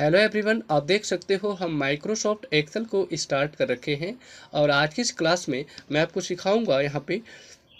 hello everyone आप देख सकते हो हम माइक्रोसॉफ्ट एक्सेल को स्टार्ट कर रखे हैं और आज की इस क्लास में मैं आपको सिखाऊंगा यहाँ पे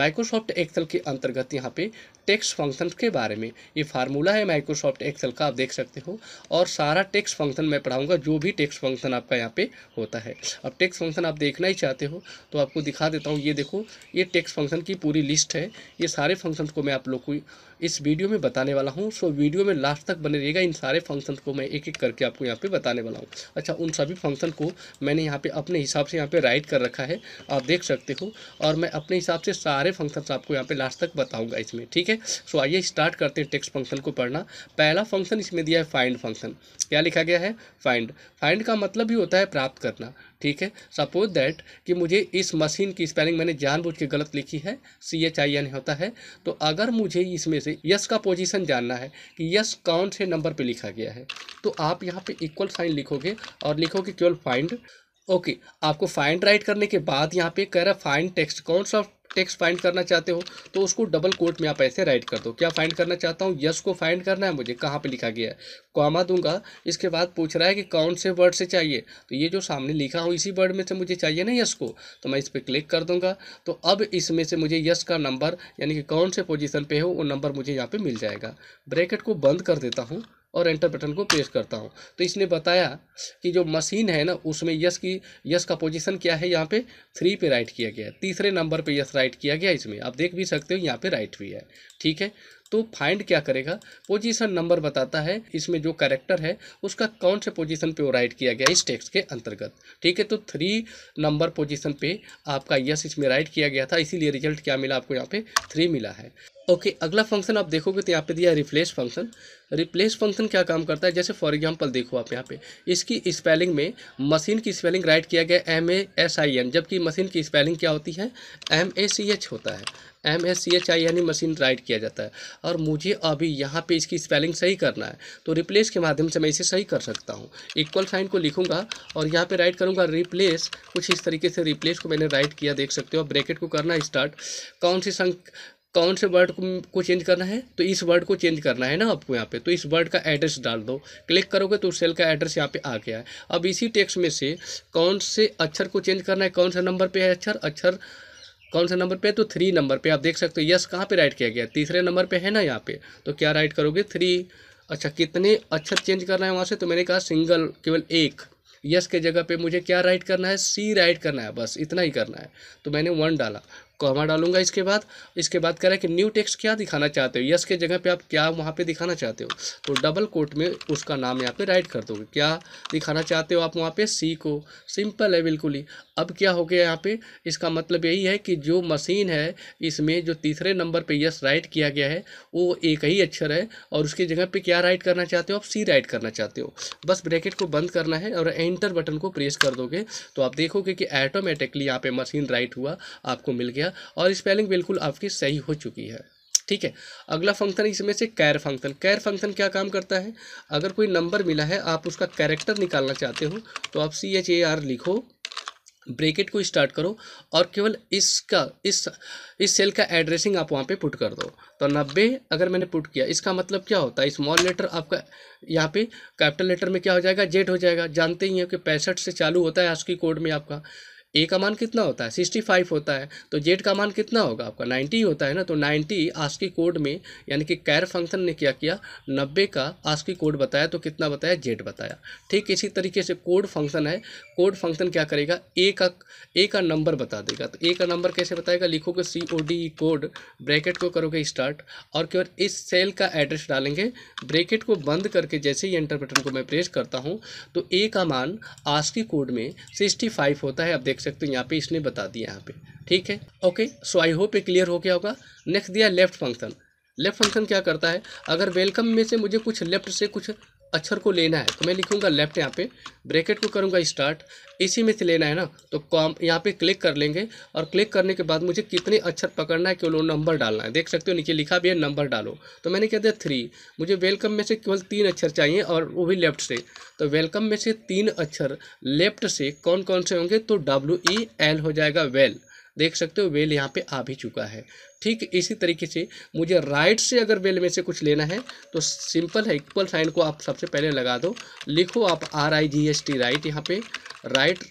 माइक्रोसॉफ्ट एक्सेल के अंतर्गत यहाँ पे टेक्स्ट फंक्शन के बारे में ये फार्मूला है माइक्रोसॉफ्ट एक्सेल का आप देख सकते हो और सारा टेक्स्ट फंक्शन मैं पढ़ाऊँगा जो भी टेक्स्ट फंक्शन आपका यहाँ पे होता है अब टेक्स्ट फंक्शन आप देखना ही चाहते हो तो आपको दिखा देता हूँ ये देखो ये टेक्स फंक्शन की पूरी लिस्ट है ये सारे फंक्शन को मैं आप लोग को इस वीडियो में बताने वाला हूँ सो वीडियो में लास्ट तक बने रहेगा इन सारे फंक्शन को मैं एक एक करके आपको यहाँ पे बताने वाला हूँ अच्छा उन सभी फंक्शन को मैंने यहाँ पे अपने हिसाब से यहाँ पे राइट कर रखा है आप देख सकते हो और मैं अपने हिसाब से सारे फंक्शन आपको यहाँ पे लास्ट तक बताऊँगा इसमें ठीक है सो आइए स्टार्ट करते हैं टेक्स्ट फंक्शन को पढ़ना पहला फंक्शन इसमें दिया है फाइंड फंक्शन क्या लिखा गया है फाइंड फाइंड का मतलब भी होता है प्राप्त करना ठीक है सपोज दैट कि मुझे इस मशीन की स्पेलिंग मैंने जानबूझ के गलत लिखी है सी एच आई एन होता है तो अगर मुझे इसमें से यस का पोजीशन जानना है कि यस कौन से नंबर पे लिखा गया है तो आप यहाँ पे इक्वल साइन लिखोगे और लिखोगे केवल फाइंड ओके आपको फाइंड राइट करने के बाद यहाँ पे कह रहा है फाइंड टेक्स्ट कौन सा टेक्स्ट फाइंड करना चाहते हो तो उसको डबल कोट में आप ऐसे राइट कर दो क्या फाइंड करना चाहता हूँ यस को फाइंड करना है मुझे कहाँ पे लिखा गया है कॉमा दूंगा इसके बाद पूछ रहा है कि कौन से वर्ड से चाहिए तो ये जो सामने लिखा हूँ इसी वर्ड में से मुझे चाहिए ना यस को तो मैं इस पर क्लिक कर दूंगा तो अब इसमें से मुझे यस का नंबर यानी कि कौन से पोजिशन पर हो वो नंबर मुझे यहाँ पर मिल जाएगा ब्रैकेट को बंद कर देता हूँ और एंटर बटन को प्रेस करता हूँ तो इसने बताया कि जो मशीन है ना उसमें यस की यस का पोजीशन क्या है यहाँ पे थ्री पे राइट किया गया है तीसरे नंबर पे यस राइट किया गया इसमें आप देख भी सकते हो यहाँ पे राइट भी है ठीक है तो फाइंड क्या करेगा पोजीशन नंबर बताता है इसमें जो करेक्टर है उसका कौन से पोजिशन पर वो राइट किया गया इस टेक्स्ट के अंतर्गत ठीक है तो थ्री नंबर पोजिशन पर आपका यस इसमें राइट किया गया था इसीलिए रिजल्ट क्या मिला आपको यहाँ पर थ्री मिला है ओके okay, अगला फंक्शन आप देखोगे तो यहाँ पे दिया रिप्लेस फंक्शन रिप्लेस फंक्शन क्या काम करता है जैसे फॉर एग्जांपल देखो आप यहाँ पे इसकी स्पेलिंग में मशीन की स्पेलिंग राइट किया गया M A S I N जबकि मशीन की स्पेलिंग क्या होती है एम ए सी एच होता है M S C H I यानी मशीन राइट किया जाता है और मुझे अभी यहाँ पे इसकी स्पेलिंग सही करना है तो रिप्लेस के माध्यम से मैं इसे सही कर सकता हूँ इक्वल साइन को लिखूंगा और यहाँ पे राइट करूँगा रिप्लेस कुछ इस तरीके से रिप्लेस को मैंने राइट किया देख सकते हो ब्रैकेट को करना स्टार्ट कौन सी संख कौन से वर्ड को चेंज करना है तो इस वर्ड को चेंज करना है ना आपको यहाँ पे तो इस वर्ड का एड्रेस डाल दो क्लिक करोगे तो सेल का एड्रेस यहाँ पे आ गया है अब इसी टेक्स्ट में से कौन से अक्षर को चेंज करना है कौन सा नंबर पे है अक्षर अक्षर कौन सा नंबर पे है तो थ्री नंबर पे आप देख सकते हो यस कहाँ पर राइट किया गया तीसरे नंबर पर है ना यहाँ पे तो क्या राइट करोगे थ्री अच्छा कितने अक्षर चेंज करना है वहाँ से तो मैंने कहा सिंगल केवल एक यस के जगह पे मुझे क्या राइट करना है सी राइट करना है बस इतना ही करना है तो मैंने वन डाला कॉमा डालूंगा इसके बाद इसके बाद कह रहा है कि न्यू टेक्स्ट क्या दिखाना चाहते हो यस के जगह पे आप क्या वहाँ पे दिखाना चाहते हो तो डबल कोट में उसका नाम यहाँ पे राइट कर दोगे क्या दिखाना चाहते हो आप वहाँ पे सी को सिंपल है बिल्कुल ही अब क्या हो गया यहाँ पे इसका मतलब यही है कि जो मशीन है इसमें जो तीसरे नंबर पर यस राइट किया गया है वो एक ही अक्षर है और उसकी जगह पर क्या राइट करना चाहते हो आप सी राइट करना चाहते हो बस ब्रैकेट को बंद करना है और एंटर बटन को प्रेस कर दोगे तो आप देखोगे कि ऐटोमेटिकली यहाँ पर मशीन राइट हुआ आपको मिल गया है और स्पेलिंग बिल्कुल आपकी सही हो चुकी है ठीक है अगला फंक्शन इसमें से कैर फंक्शन कैर फंक्शन क्या काम करता है अगर कोई नंबर मिला है आप उसका कैरेक्टर निकालना चाहते हो तो आप सी एच ए आर लिखो ब्रेकेट को स्टार्ट करो और केवल इसका इस इस सेल का एड्रेसिंग आप वहाँ पे पुट कर दो तो नब्बे अगर मैंने पुट किया इसका मतलब क्या होता है स्मॉल लेटर आपका यहाँ पे कैपिटल लेटर में क्या हो जाएगा जेड हो जाएगा जानते ही हैं कि पैंसठ से चालू होता है आज की कोड में आपका ए का मान कितना होता है सिक्सटी फाइव होता है तो जेड का मान कितना होगा आपका नाइन्टी होता है ना तो नाइन्टी आस्की कोड में यानी कि कैर फंक्शन ने क्या किया नब्बे का आस्की कोड बताया तो कितना बताया जेड बताया ठीक इसी तरीके से कोड फंक्शन है कोड फंक्शन क्या करेगा ए का ए का नंबर बता देगा तो ए का नंबर कैसे बताएगा लिखोगे C O D code bracket को करोगे स्टार्ट और केवल इस सेल का एड्रेस डालेंगे ब्रैकेट को बंद करके जैसे ही इंटरप्रेटर को मैं प्रेस करता हूँ तो ए का मान आस्की कोड में सिक्सटी फाइव होता है आप देख देख सकते हो यहाँ पे इसने बता दिया यहाँ पे ठीक है ओके सो आई होप ये क्लियर हो गया होगा नेक्स्ट दिया लेफ्ट फंक्शन लेफ्ट फंक्शन क्या करता है अगर वेलकम में से मुझे कुछ लेफ्ट से कुछ अक्षर को लेना है तो मैं लिखूंगा लेफ्ट यहाँ पे ब्रैकेट को करूँगा स्टार्ट इसी में से लेना है ना तो कॉम यहाँ पे क्लिक कर लेंगे और क्लिक करने के बाद मुझे कितने अक्षर पकड़ना है केवल नंबर डालना है देख सकते हो नीचे लिखा भी है नंबर डालो तो मैंने क्या दिया थ्री मुझे वेलकम में से केवल तीन अक्षर चाहिए और वो भी लेफ्ट से तो वेलकम में से तीन अक्षर लेफ्ट से कौन कौन से होंगे तो डब्ल्यू ई एल हो जाएगा वेल देख सकते हो बेल यहाँ पे आ भी चुका है ठीक इसी तरीके से मुझे राइट से अगर बेल में से कुछ लेना है तो सिंपल है इक्वल साइन को आप सबसे पहले लगा दो लिखो आप R I G S T write यहाँ पे राइट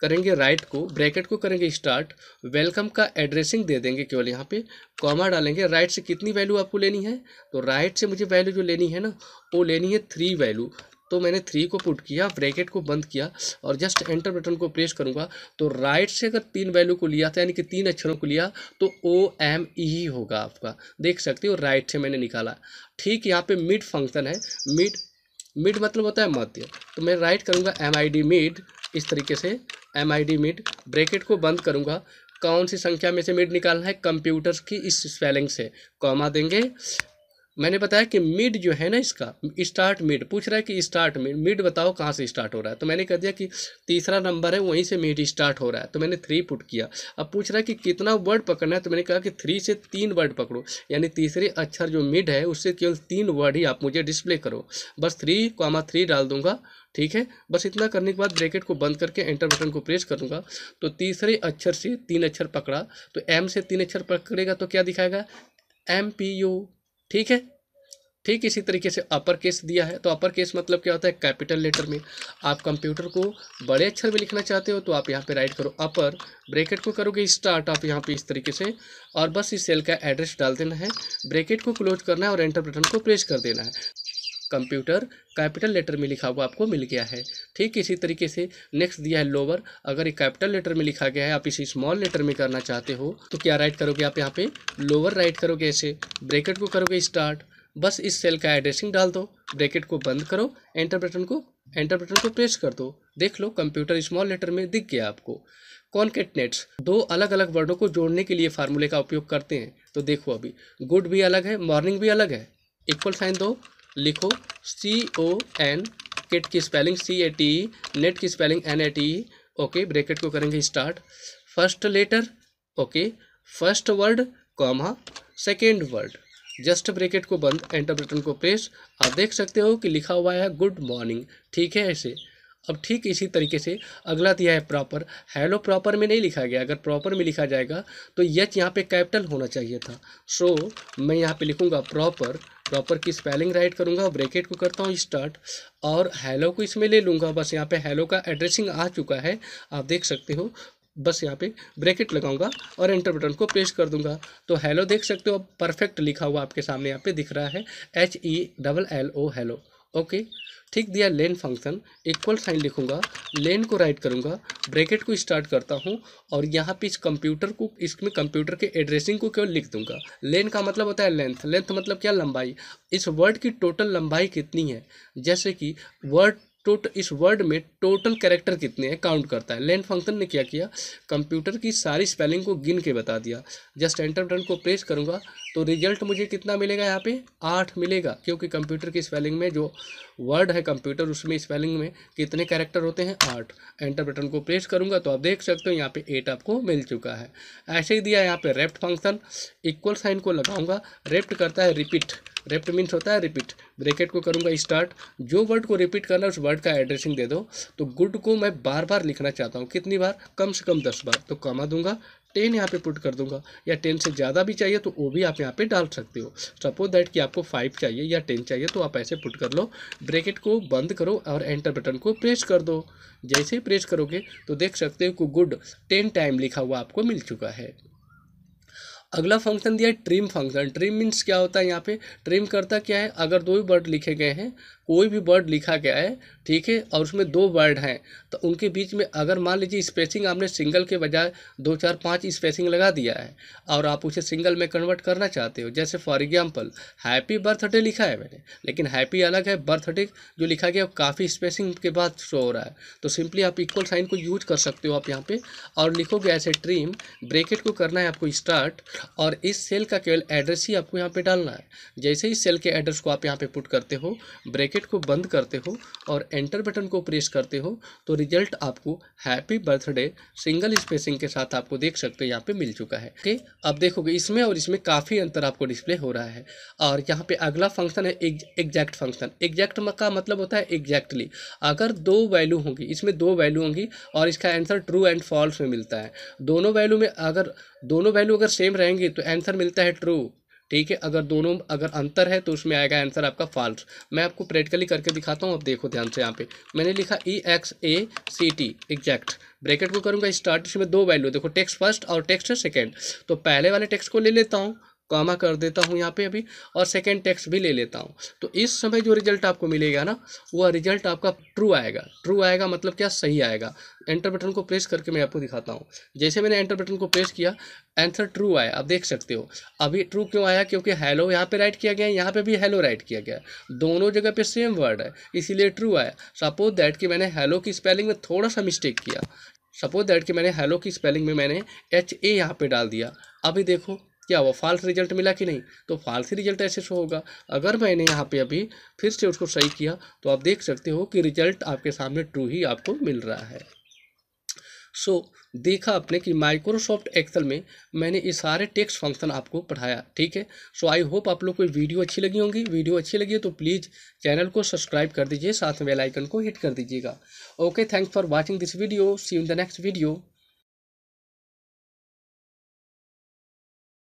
करेंगे राइट को ब्रैकेट को करेंगे स्टार्ट वेलकम का एड्रेसिंग दे देंगे केवल यहाँ पे कॉमा डालेंगे राइट से कितनी वैल्यू आपको लेनी है तो राइट से मुझे वैल्यू जो लेनी है ना वो लेनी है थ्री वैल्यू तो मैंने थ्री को पुट किया ब्रैकेट को बंद किया और जस्ट एंटर बटन को प्रेस करूंगा तो राइट से अगर तीन वैल्यू को लिया था यानी कि तीन अक्षरों को लिया तो ओ एम ई होगा आपका देख सकते हो राइट से मैंने निकाला ठीक यहाँ पे मिड फंक्शन है मिड मिड मतलब होता है मध्य तो मैं राइट करूँगा एम आई डी मिड इस तरीके से M I D mid bracket को बंद करूँगा कौन सी संख्या में से मिड निकालना है कंप्यूटर्स की इस स्पेलिंग से कॉमा देंगे मैंने बताया कि मिड जो है ना इसका स्टार्ट मिड पूछ रहा है कि स्टार्ट मिड मिड बताओ कहाँ से स्टार्ट हो रहा है तो मैंने कह दिया कि तीसरा नंबर है वहीं से मिड स्टार्ट हो रहा है तो मैंने थ्री पुट किया अब पूछ रहा है कि कितना वर्ड पकड़ना है तो मैंने कहा कि थ्री से तीन वर्ड पकड़ो यानी तीसरे अक्षर जो मिड है उससे केवल तीन वर्ड ही आप मुझे डिस्प्ले करो बस थ्री कॉमा थ्री डाल दूंगा ठीक है बस इतना करने के बाद ब्रैकेट को बंद करके एंटर बटन को प्रेस कर दूंगा तो तीसरे अक्षर से तीन अक्षर पकड़ा तो एम से तीन अक्षर पकड़ेगा तो क्या दिखाएगा एम पी यू ठीक है ठीक इसी तरीके से अपर केस दिया है तो अपर केस मतलब क्या होता है कैपिटल लेटर में आप कंप्यूटर को बड़े अक्षर में लिखना चाहते हो तो आप यहाँ पे राइट करो अपर ब्रैकेट को करोगे स्टार्ट आप यहाँ पे इस तरीके से और बस इस सेल का एड्रेस डाल देना है ब्रैकेट को क्लोज करना है और एंटर बटन को प्रेस कर देना है कंप्यूटर कैपिटल लेटर में लिखा हुआ आपको मिल गया है ठीक इसी तरीके से नेक्स्ट दिया है लोअर अगर ये कैपिटल लेटर में लिखा गया है आप इसे स्मॉल लेटर में करना चाहते हो तो क्या राइट करोगे आप यहाँ पे लोअर राइट करोगे ऐसे ब्रेकेट को करोगे स्टार्ट बस इस सेल का एड्रेसिंग डाल दो ब्रैकेट को बंद करो एंटर बटन को एंटर बटन को प्रेस कर दो देख लो कंप्यूटर स्मॉल लेटर में दिख गया आपको कॉन्केटनेट्स दो अलग अलग वर्डों को जोड़ने के लिए फार्मूले का उपयोग करते हैं तो देखो अभी गुड भी अलग है मॉर्निंग भी अलग है इक्वल साइन दो लिखो सी ओ एन किट की spelling C A T nate की spelling N A T okay bracket को करेंगे start first letter okay first word comma second word just bracket को बंद एंटर बटन को प्रेस आप देख सकते हो कि लिखा हुआ है गुड मॉर्निंग ठीक है ऐसे अब ठीक इसी तरीके से अगला दिया है प्रॉपर हेलो प्रॉपर में नहीं लिखा गया अगर प्रॉपर में लिखा जाएगा तो यच यहाँ पे कैपिटल होना चाहिए था सो so, मैं यहाँ पे लिखूँगा प्रॉपर प्रॉपर की स्पेलिंग राइट करूँगा ब्रैकेट को करता हूँ स्टार्ट और हेलो को इसमें ले लूँगा बस यहाँ पे हेलो का एड्रेसिंग आ चुका है आप देख सकते हो बस यहाँ पे ब्रैकेट लगाऊंगा और एंटर बटन को प्रेस कर दूंगा तो हेलो देख सकते हो परफेक्ट लिखा हुआ आपके सामने यहाँ पे दिख रहा है H E double L O hello okay ठीक दिया लेन फंक्शन इक्वल साइन लिखूंगा लेन को राइट करूंगा ब्रैकेट को स्टार्ट करता हूं और यहाँ पे इस कंप्यूटर को इसमें कंप्यूटर के एड्रेसिंग को केवल लिख दूंगा लेन का मतलब होता है लेंथ लेंथ मतलब क्या लंबाई इस वर्ड की टोटल लंबाई कितनी है जैसे कि वर्ड टोटल इस वर्ड में टोटल कैरेक्टर कितने हैं काउंट करता है लेन फंक्शन ने क्या किया कंप्यूटर की सारी स्पेलिंग को गिन के बता दिया जस्ट एंटर बटन को प्रेस करूँगा तो रिजल्ट मुझे कितना मिलेगा यहाँ पे आठ मिलेगा क्योंकि कंप्यूटर की स्पेलिंग में जो वर्ड है कंप्यूटर उसमें स्पेलिंग में कितने कैरेक्टर होते हैं आठ एंटर बटन को प्रेस करूँगा तो आप देख सकते हो यहाँ पे एट आपको मिल चुका है ऐसे ही दिया यहाँ पे रेप्ट फंक्शन इक्वल साइन को लगाऊंगा रेप्ट करता है रिपीट रेप्ट मीन्स होता है रिपीट ब्रेकेट को करूँगा स्टार्ट जो वर्ड को रिपीट करना उस वर्ड का एड्रेसिंग दे दो तो गुड को मैं बार बार लिखना चाहता हूँ कितनी बार कम से कम दस बार तो कमा दूंगा टेन यहाँ पे पुट कर दूंगा या टेन से ज़्यादा भी चाहिए तो वो भी आप यहाँ पे डाल सकते हो सपोज दैट कि आपको फाइव चाहिए या टेन चाहिए तो आप ऐसे पुट कर लो ब्रैकेट को बंद करो और एंटर बटन को प्रेस कर दो जैसे ही प्रेस करोगे तो देख सकते हो कि गुड टेन टाइम लिखा हुआ आपको मिल चुका है अगला फंक्शन दिया है ट्रिम फंक्शन ट्रिम मीन्स क्या होता है यहाँ पे ट्रिम करता क्या है अगर दो ही वर्ड लिखे गए हैं कोई भी वर्ड लिखा गया है ठीक है और उसमें दो वर्ड हैं तो उनके बीच में अगर मान लीजिए स्पेसिंग आपने सिंगल के बजाय दो चार पाँच स्पेसिंग लगा दिया है और आप उसे सिंगल में कन्वर्ट करना चाहते हो जैसे फॉर एग्जाम्पल हैप्पी बर्थडे लिखा है मैंने लेकिन हैप्पी अलग है बर्थडे जो लिखा गया काफ़ी स्पेसिंग के बाद शो हो रहा है तो सिंपली आप इक्वल साइन को यूज कर सकते हो आप यहाँ पर और लिखोगे ऐसे ट्रीम ब्रेकेट को करना है आपको स्टार्ट और इस सेल का केवल एड्रेस ही आपको यहाँ पर डालना है जैसे ही सेल के एड्रेस को आप यहाँ पर पुट करते हो ब्रेकेट ब्रैकेट को बंद करते हो और एंटर बटन को प्रेस करते हो तो रिजल्ट आपको हैप्पी बर्थडे सिंगल स्पेसिंग के साथ आपको देख सकते हो यहाँ पे मिल चुका है ओके अब देखोगे इसमें और इसमें काफ़ी अंतर आपको डिस्प्ले हो रहा है और यहाँ पे अगला फंक्शन है एग्जैक्ट फंक्शन एग्जैक्ट का मतलब होता है एग्जैक्टली अगर दो वैल्यू होगी इसमें दो वैल्यू होंगी और इसका आंसर ट्रू एंड फॉल्स में मिलता है दोनों वैल्यू में अगर दोनों वैल्यू अगर सेम रहेंगी तो आंसर मिलता है ट्रू ठीक है अगर दोनों अगर अंतर है तो उसमें आएगा आंसर आपका फॉल्स मैं आपको प्रैक्टिकली करके दिखाता हूँ आप देखो ध्यान से यहाँ पे मैंने लिखा E X A C T exact bracket को करूँगा स्टार्ट इसमें दो वैल्यू देखो टेक्स्ट फर्स्ट और टेक्स्ट सेकेंड तो पहले वाले टेक्स्ट को ले लेता हूँ कॉमा कर देता हूँ यहाँ पे अभी और सेकेंड टेक्स्ट भी ले लेता हूँ तो इस समय जो रिजल्ट आपको मिलेगा ना वह रिजल्ट आपका ट्रू आएगा ट्रू आएगा मतलब क्या सही आएगा एंटर बटन को प्रेस करके मैं आपको दिखाता हूँ जैसे मैंने एंटर बटन को प्रेस किया आंसर ट्रू आया आप देख सकते हो अभी ट्रू क्यों आया क्योंकि हेलो यहाँ पे राइट किया गया है यहाँ पे भी हेलो राइट किया गया है दोनों जगह पे सेम वर्ड है इसीलिए ट्रू आया सपोज दैट कि मैंने हेलो की स्पेलिंग में थोड़ा सा मिस्टेक किया सपोज दैट कि मैंने हेलो की स्पेलिंग में मैंने एच ए यहाँ पर डाल दिया अभी देखो क्या वो फाल्स रिजल्ट मिला कि नहीं तो फाल्स ही रिजल्ट ऐसे शो होगा अगर मैंने यहाँ पे अभी फिर से उसको सही किया तो आप देख सकते हो कि रिजल्ट आपके सामने ट्रू ही आपको मिल रहा है सो so, देखा आपने कि माइक्रोसॉफ्ट एक्सेल में मैंने ये सारे टेक्स्ट फंक्शन आपको पढ़ाया ठीक है सो आई होप आप लोग को वीडियो अच्छी लगी होंगी वीडियो अच्छी लगी तो प्लीज़ चैनल को सब्सक्राइब कर दीजिए साथ में बेल आइकन को हिट कर दीजिएगा okay thanks for watching this video see in the next video